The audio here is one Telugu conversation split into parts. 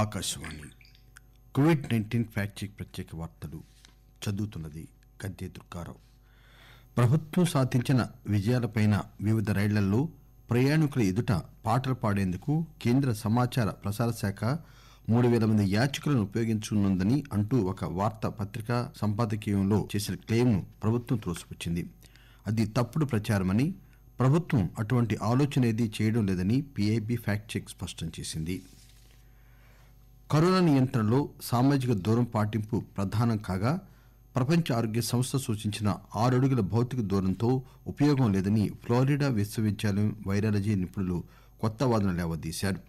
Akashvani COVID nineteen fact check ప్రత్యేక వార్తలు చదువుతున్నది గద్దె దుర్గారావు ప్రభుత్వం సాధించిన విజయాలపైన వివిధ రైళ్లలో ప్రయాణికుల ఎదుట పాటలు పాడేందుకు కేంద్ర సమాచార ప్రసార శాఖ మూడు వేల మంది యాచకులను ఉపయోగించనుందని అంటూ ఒక వార్త పత్రికా సంపాదకీయంలో చేసిన క్లెయిమ్ను ప్రభుత్వం త్రోసిపుచ్చింది అది తప్పుడు ప్రచారమని ప్రభుత్వం అటువంటి ఆలోచన చేయడం లేదని పీఐబీ ఫ్యాక్ట్ చెక్ స్పష్టం చేసింది కరోనా నియంత్రణలో సామాజిక దూరం పాటింపు ప్రధానం కాగా ప్రపంచ ఆరోగ్య సంస్థ సూచించిన ఆరడుగుల భౌతిక దూరంతో ఉపయోగం లేదని ఫ్లోరిడా విశ్వవిద్యాలయం వైరాలజీ నిపుణులు కొత్త వాదన లేవదీశారు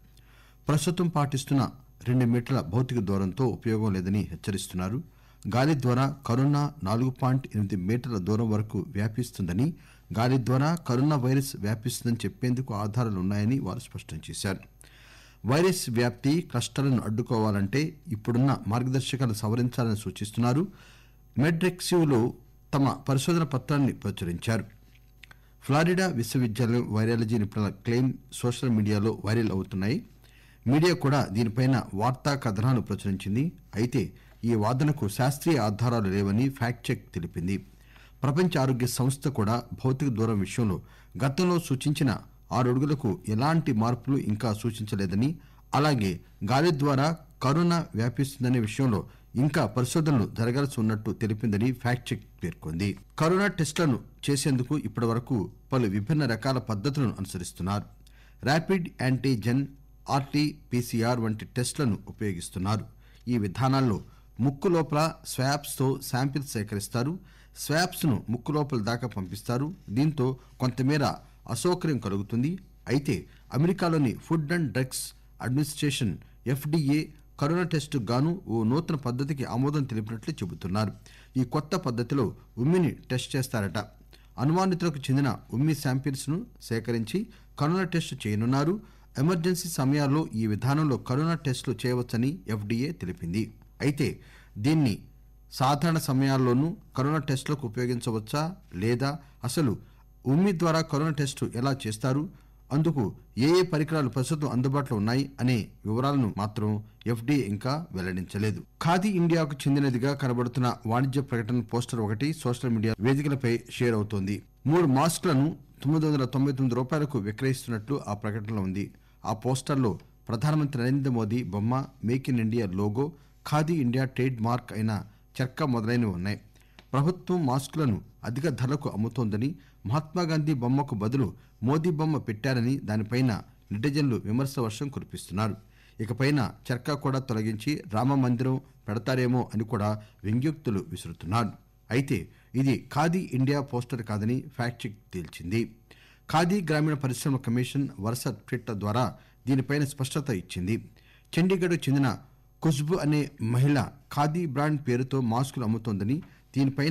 ప్రస్తుతం పాటిస్తున్న రెండు మీటర్ల భౌతిక దూరంతో ఉపయోగం లేదని హెచ్చరిస్తున్నారు గాలి ద్వారా కరోనా నాలుగు పాయింట్ ఎనిమిది మీటర్ల దూరం వరకు వ్యాపిస్తుందని గాలి ద్వారా కరోనా వైరస్ వ్యాపిస్తుందని చెప్పేందుకు ఆధారాలున్నాయని వారు స్పష్టం చేశారు వైరస్ వ్యాప్తి కష్టాలను అడ్డుకోవాలంటే ఇప్పుడున్న మార్గదర్శకాలను సవరించాలని సూచిస్తున్నారు మెడ్రెక్సివ్లో తమ పరిశోధన పత్రాన్ని ప్రచురించారు ఫ్లారిడా విశ్వవిద్యాలయం వైరాలజీ నిపుణుల క్లెయిమ్ సోషల్ మీడియాలో వైరల్ అవుతున్నాయి మీడియా కూడా దీనిపై వార్తా కథనాలు ప్రచురించింది అయితే ఈ వాదనకు శాస్త్రీయ ఆధారాలు లేవని ఫ్యాక్ట్ చెక్ తెలిపింది ప్రపంచ ఆరోగ్య సంస్థ కూడా భౌతిక దూరం విషయంలో గతంలో సూచించిన ఆరడుగులకు ఎలాంటి మార్పులు ఇంకా సూచించలేదని అలాగే గాలి ద్వారా కరోనా వ్యాపిస్తుందనే విషయంలో ఇంకా పరిశోధనలు జరగాల్సి ఉన్నట్టు తెలిపిందని ఫ్యాక్ట్ చెక్ పేర్కొంది కరోనా టెస్టులను చేసేందుకు ఇప్పటివరకు పలు విభిన్న రకాల పద్దతులను అనుసరిస్తున్నారు ర్యాపిడ్ యాంటీజెన్ ఆర్టీ పీసీఆర్ వంటి టెస్టులను ఉపయోగిస్తున్నారు ఈ విధానాల్లో ముక్కు లోపల స్వాబ్స్తో శాంపిల్స్ సేకరిస్తారు స్వాబ్స్ను ముక్కు లోపల దాకా పంపిస్తారు దీంతో కొంతమేర అసౌకర్యం కలుగుతుంది అయితే అమెరికాలోని food and drugs administration FDA corona test గాను ఓ నూతన పద్దతికి ఆమోదం తెలిపినట్లు చెబుతున్నారు ఈ కొత్త పద్దతిలో ఉమ్మిని టెస్ట్ చేస్తారట అనుమానితులకు చెందిన ఉమ్మి శాంపిల్స్ ను సేకరించి కరోనా టెస్ట్ చేయనున్నారు ఎమర్జెన్సీ సమయాల్లో ఈ విధానంలో కరోనా టెస్టులు చేయవచ్చని ఎఫ్డీఏ తెలిపింది అయితే దీన్ని సాధారణ సమయాల్లోనూ కరోనా టెస్టులకు ఉపయోగించవచ్చా లేదా అసలు ఉమ్మి ద్వారా కరోనా టెస్టు ఎలా చేస్తారు అందుకు ఏ పరికరాలు ప్రస్తుతం అందుబాటులో ఉన్నాయి అనే వివరాలను మాత్రం ఎఫ్డి ఇంకా వెల్లడించలేదు ఖాదీ ఇండియాకు చెందినదిగా కనబడుతున్న వాణిజ్య ప్రకటన పోస్టర్ ఒకటి సోషల్ మీడియా వేదికలపై షేర్ అవుతోంది మూడు మాస్క్లను తొమ్మిది వందల తొంభై తొమ్మిది రూపాయలకు విక్రయిస్తున్నట్లు ఆ ప్రకటనలో ఉంది ఆ పోస్టర్లో ప్రధానమంత్రి నరేంద్ర మోదీ బొమ్మ make in India logo Khadi India trade mark అయిన చర్క మొదలైనవి ఉన్నాయి ప్రభుత్వం మాస్కులను అధిక ధరలకు అమ్ముతోందని మహాత్మాగాంధీ బొమ్మకు బదులు మోదీ బొమ్మ పెట్టారని దానిపై నిటిజన్లు విమర్శ వర్షం కురిపిస్తున్నారు ఇకపై చర్కా కూడా తొలగించి రామమందిరం పెడతారేమో అని కూడా వ్యంగ్యోక్తులు విసురుతున్నారు అయితే ఇది ఖాదీ ఇండియా పోస్టర్ కాదని ఫ్యాక్ట్ చెక్ తేల్చింది ఖాదీ గ్రామీణ పరిశ్రమ కమిషన్ వరుస ట్విట్టర్ ద్వారా దీనిపై స్పష్టత ఇచ్చింది చండీగఢ్ చెందిన ఖుష్బు అనే మహిళ ఖాదీ బ్రాండ్ పేరుతో మాస్కులు అమ్ముతోందని దీనిపై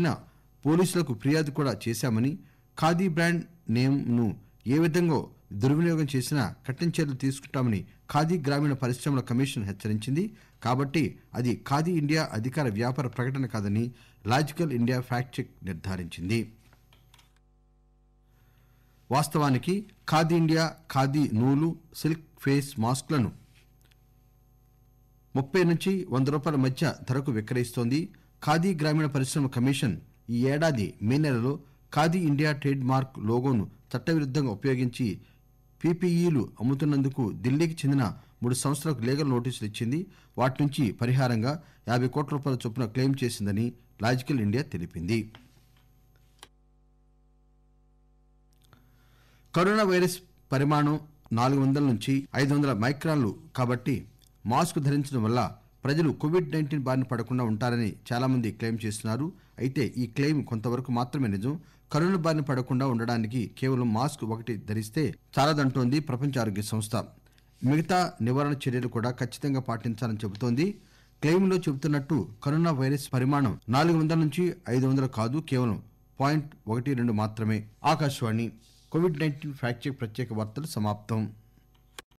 పోలీసులకు ఫిర్యాదు కూడా చేశామని ఖాదీ బ్రాండ్ నేమ్ ను ఏ విధంగా దుర్వినియోగం చేసినా కఠిన చర్యలు తీసుకుంటామని ఖాదీ గ్రామీణ పరిశ్రమల కమిషన్ హెచ్చరించింది కాబట్టి అది ఖాదీ ఇండియా అధికార వ్యాపార ప్రకటన కాదని లాజికల్ ఇండియా ఫ్యాక్ట్ చెక్ నిర్ధారించింది వాస్తవానికి ఖాదీ ఇండియా ఖాదీ నూలు సిల్క్ ఫేస్ మాస్క్లను ముప్పై నుంచి వంద రూపాయల మధ్య ధరకు విక్రయిస్తోంది ఖాదీ గ్రామీణ పరిశ్రమ కమిషన్ ఈ ఏడాది మే నెలలో ఖాదీ ఇండియా ట్రేడ్ మార్క్ లోగోను చట్టవిరుద్దంగా ఉపయోగించి పీపీఈలు అమ్ముతున్నందుకు ఢిల్లీకి చెందిన మూడు సంస్థలకు లీగల్ నోటీసులు ఇచ్చింది వాటి నుంచి పరిహారంగా యాబై కోట్ల రూపాయల చొప్పున క్లెయిమ్ చేసిందని లాజికల్ ఇండియా తెలిపింది కరోనా వైరస్ పరిమాణం నాలుగు వందల నుంచి ఐదు వందల మైక్రాన్లు కాబట్టి మాస్క్ ధరించడం వల్ల ప్రజలు కోవిడ్ నైంటీన్ బారిన పడకుండా ఉంటారని చాలామంది క్లెయిమ్ చేస్తున్నారు అయితే ఈ క్లెయిమ్ కొంతవరకు మాత్రమే నిజం కరోనా బారిన పడకుండా ఉండడానికి కేవలం మాస్క్ ఒకటి ధరిస్తే చాలదంటోంది ప్రపంచ ఆరోగ్య సంస్థ మిగతా నివారణ చర్యలు కూడా ఖచ్చితంగా పాటించాలని చెబుతోంది క్లెయిమ్లో చెబుతున్నట్టు కరోనా వైరస్ పరిమాణం నాలుగు వందల నుంచి ఐదు వందలు కాదు కేవలం పాయింట్ ఒకటి రెండు మాత్రమే ఆకాశవాణి కోవిడ్ నైన్టీన్ ఫ్యాక్చర్ ప్రత్యేక వార్తలు సమాప్తం